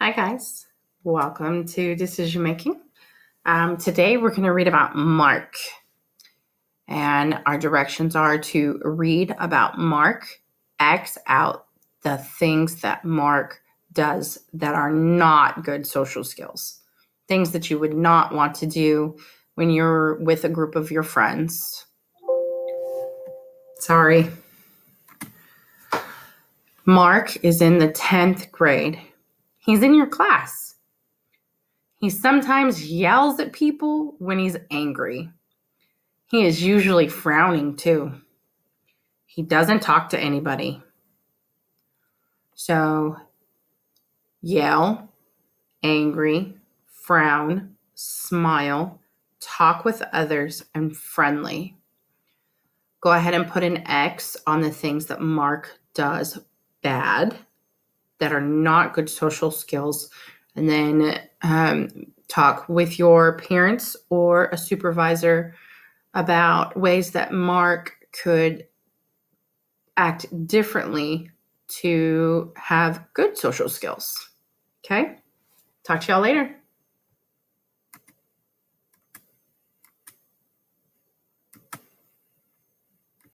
Hi, guys. Welcome to Decision Making. Um, today, we're going to read about Mark. And our directions are to read about Mark, X out the things that Mark does that are not good social skills, things that you would not want to do when you're with a group of your friends. Sorry. Mark is in the 10th grade He's in your class. He sometimes yells at people when he's angry. He is usually frowning too. He doesn't talk to anybody. So, yell, angry, frown, smile, talk with others, and friendly. Go ahead and put an X on the things that Mark does bad that are not good social skills, and then um, talk with your parents or a supervisor about ways that Mark could act differently to have good social skills. Okay? Talk to y'all later.